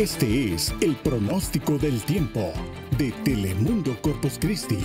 Este es el pronóstico del tiempo de Telemundo Corpus Christi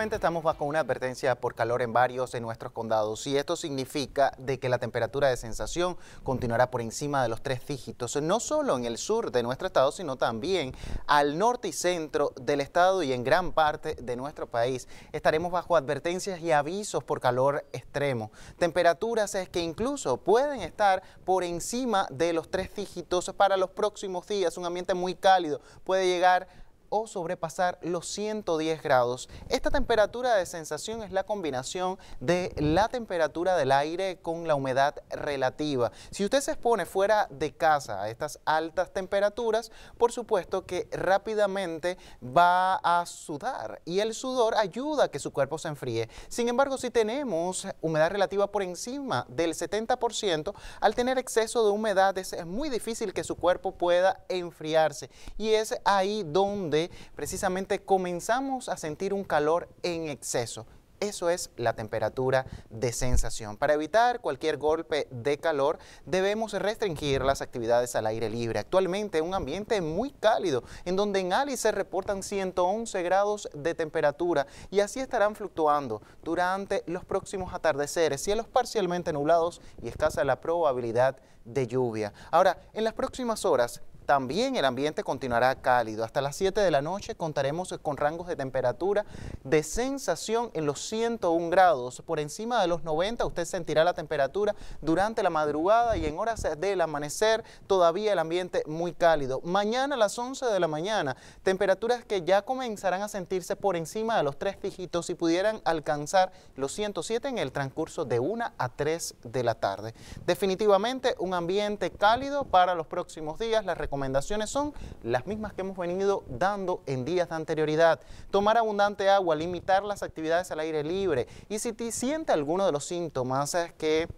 estamos bajo una advertencia por calor en varios de nuestros condados y esto significa de que la temperatura de sensación continuará por encima de los tres dígitos, no solo en el sur de nuestro estado, sino también al norte y centro del estado y en gran parte de nuestro país. Estaremos bajo advertencias y avisos por calor extremo, temperaturas es que incluso pueden estar por encima de los tres dígitos para los próximos días, un ambiente muy cálido puede llegar o sobrepasar los 110 grados. Esta temperatura de sensación es la combinación de la temperatura del aire con la humedad relativa. Si usted se expone fuera de casa a estas altas temperaturas, por supuesto que rápidamente va a sudar y el sudor ayuda a que su cuerpo se enfríe. Sin embargo, si tenemos humedad relativa por encima del 70%, al tener exceso de humedad es muy difícil que su cuerpo pueda enfriarse y es ahí donde precisamente comenzamos a sentir un calor en exceso. Eso es la temperatura de sensación. Para evitar cualquier golpe de calor, debemos restringir las actividades al aire libre. Actualmente un ambiente muy cálido, en donde en Alice se reportan 111 grados de temperatura y así estarán fluctuando durante los próximos atardeceres, cielos parcialmente nublados y escasa la probabilidad de lluvia. Ahora, en las próximas horas también el ambiente continuará cálido. Hasta las 7 de la noche contaremos con rangos de temperatura de sensación en los 101 grados. Por encima de los 90 usted sentirá la temperatura durante la madrugada y en horas del amanecer todavía el ambiente muy cálido. Mañana a las 11 de la mañana, temperaturas que ya comenzarán a sentirse por encima de los tres fijitos y pudieran alcanzar los 107 en el transcurso de 1 a 3 de la tarde. Definitivamente un ambiente cálido para los próximos días recomendaciones son las mismas que hemos venido dando en días de anterioridad. Tomar abundante agua, limitar las actividades al aire libre y si te siente alguno de los síntomas es que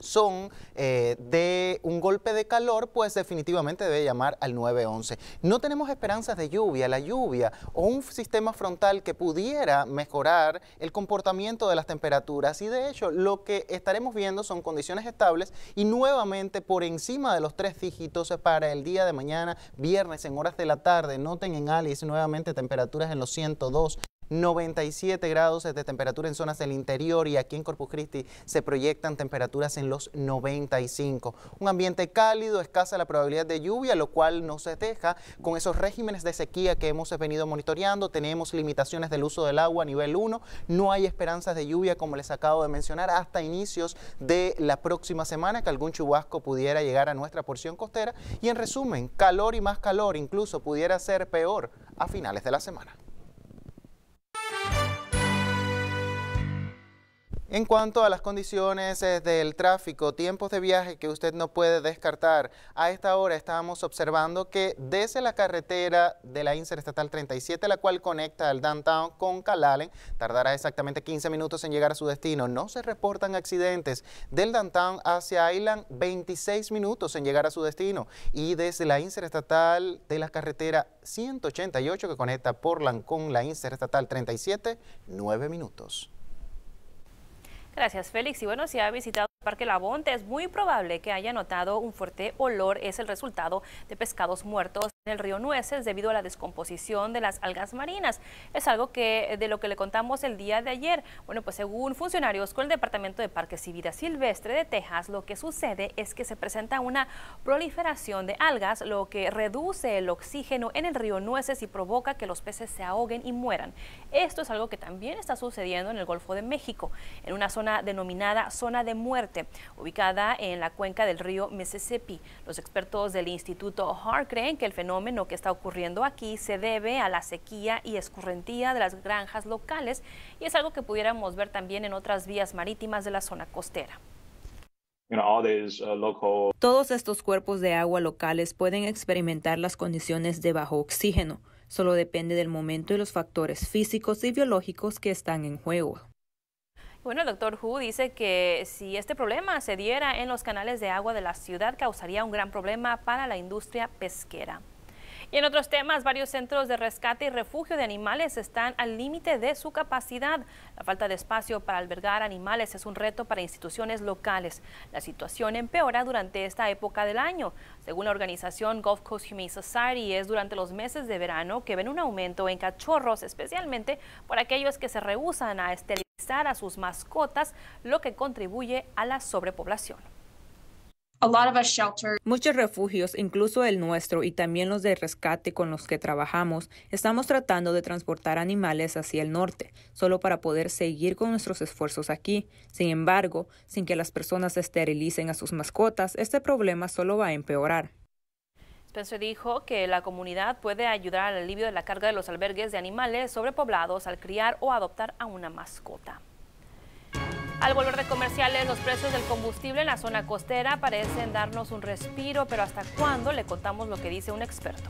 son eh, de un golpe de calor, pues definitivamente debe llamar al 911. No tenemos esperanzas de lluvia, la lluvia o un sistema frontal que pudiera mejorar el comportamiento de las temperaturas y de hecho lo que estaremos viendo son condiciones estables y nuevamente por encima de los tres dígitos para el día de mañana, viernes en horas de la tarde, noten en Alice nuevamente temperaturas en los 102, 97 grados de temperatura en zonas del interior y aquí en Corpus Christi se proyectan temperaturas en los 95. Un ambiente cálido, escasa la probabilidad de lluvia, lo cual no se deja con esos regímenes de sequía que hemos venido monitoreando. Tenemos limitaciones del uso del agua a nivel 1, no hay esperanzas de lluvia como les acabo de mencionar hasta inicios de la próxima semana que algún chubasco pudiera llegar a nuestra porción costera y en resumen, calor y más calor incluso pudiera ser peor a finales de la semana. En cuanto a las condiciones eh, del tráfico, tiempos de viaje que usted no puede descartar, a esta hora estamos observando que desde la carretera de la Estatal 37, la cual conecta al downtown con Calalen, tardará exactamente 15 minutos en llegar a su destino. No se reportan accidentes del downtown hacia Island, 26 minutos en llegar a su destino. Y desde la Estatal de la carretera 188 que conecta Portland con la Estatal 37, 9 minutos. Gracias, Félix. Y bueno, si ha visitado el Parque Labonte, es muy probable que haya notado un fuerte olor. Es el resultado de pescados muertos el río Nueces debido a la descomposición de las algas marinas. Es algo que eh, de lo que le contamos el día de ayer. Bueno, pues según funcionarios con el Departamento de Parques y Vida Silvestre de Texas, lo que sucede es que se presenta una proliferación de algas, lo que reduce el oxígeno en el río Nueces y provoca que los peces se ahoguen y mueran. Esto es algo que también está sucediendo en el Golfo de México, en una zona denominada zona de muerte, ubicada en la cuenca del río Mississippi. Los expertos del Instituto HAR creen que el fenómeno que está ocurriendo aquí se debe a la sequía y escurrentía de las granjas locales y es algo que pudiéramos ver también en otras vías marítimas de la zona costera. Uh, Todos estos cuerpos de agua locales pueden experimentar las condiciones de bajo oxígeno. Solo depende del momento y los factores físicos y biológicos que están en juego. Bueno, el doctor Hu dice que si este problema se diera en los canales de agua de la ciudad, causaría un gran problema para la industria pesquera. Y en otros temas, varios centros de rescate y refugio de animales están al límite de su capacidad. La falta de espacio para albergar animales es un reto para instituciones locales. La situación empeora durante esta época del año. Según la organización Gulf Coast Humane Society, es durante los meses de verano que ven un aumento en cachorros, especialmente por aquellos que se rehusan a esterilizar a sus mascotas, lo que contribuye a la sobrepoblación. Muchos refugios, incluso el nuestro y también los de rescate con los que trabajamos, estamos tratando de transportar animales hacia el norte, solo para poder seguir con nuestros esfuerzos aquí. Sin embargo, sin que las personas esterilicen a sus mascotas, este problema solo va a empeorar. Spencer dijo que la comunidad puede ayudar al alivio de la carga de los albergues de animales sobrepoblados al criar o adoptar a una mascota. Al volver de comerciales, los precios del combustible en la zona costera parecen darnos un respiro, pero ¿hasta cuándo? Le contamos lo que dice un experto.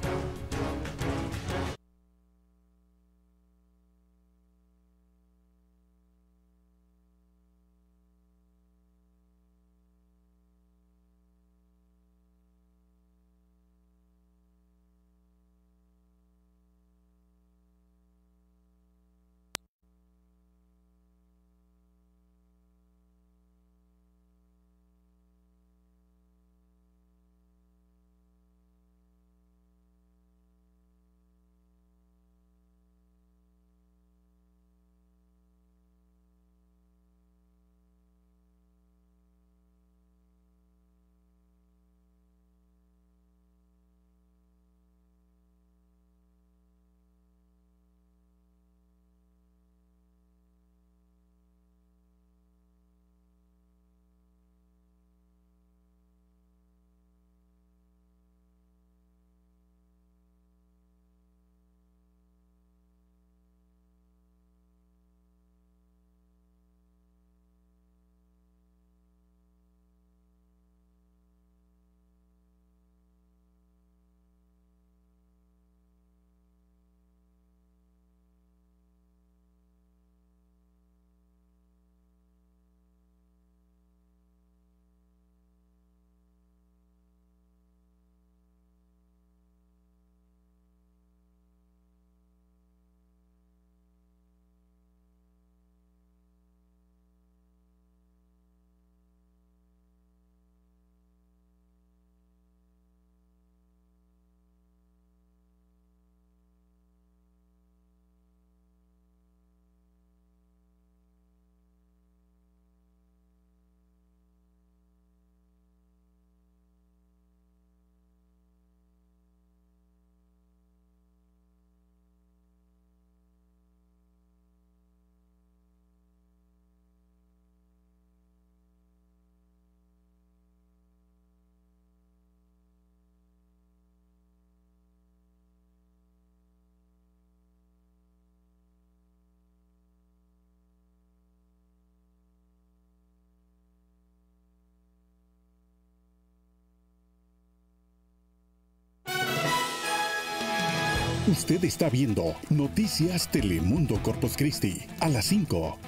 Usted está viendo Noticias Telemundo Corpus Christi a las 5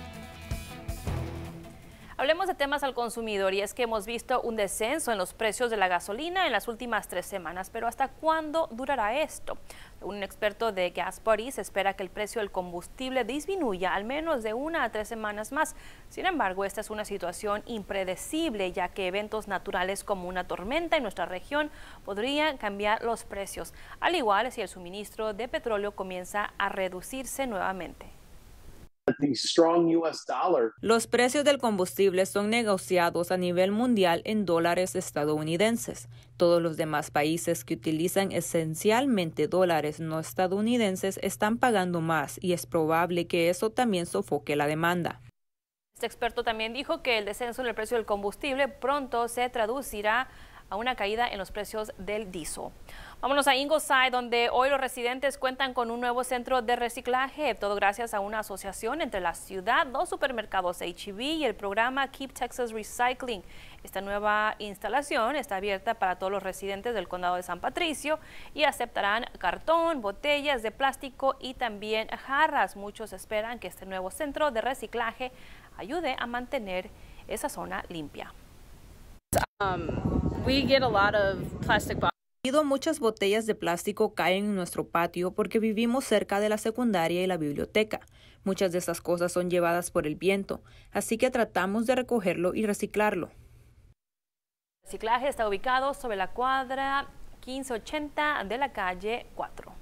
temas al consumidor y es que hemos visto un descenso en los precios de la gasolina en las últimas tres semanas, pero ¿hasta cuándo durará esto? Un experto de Gas espera que el precio del combustible disminuya al menos de una a tres semanas más. Sin embargo, esta es una situación impredecible, ya que eventos naturales como una tormenta en nuestra región podrían cambiar los precios, al igual si el suministro de petróleo comienza a reducirse nuevamente. Los precios del combustible son negociados a nivel mundial en dólares estadounidenses. Todos los demás países que utilizan esencialmente dólares no estadounidenses están pagando más y es probable que eso también sofoque la demanda. Este experto también dijo que el descenso en el precio del combustible pronto se traducirá a una caída en los precios del diesel. Vámonos a Ingleside, donde hoy los residentes cuentan con un nuevo centro de reciclaje, todo gracias a una asociación entre la ciudad, dos supermercados HEB y el programa Keep Texas Recycling. Esta nueva instalación está abierta para todos los residentes del condado de San Patricio y aceptarán cartón, botellas de plástico y también jarras. Muchos esperan que este nuevo centro de reciclaje ayude a mantener esa zona limpia. Um, Muchas botellas de plástico caen en nuestro patio porque vivimos cerca de la secundaria y la biblioteca. Muchas de estas cosas son llevadas por el viento, así que tratamos de recogerlo y reciclarlo. El reciclaje está ubicado sobre la cuadra 1580 de la calle 4.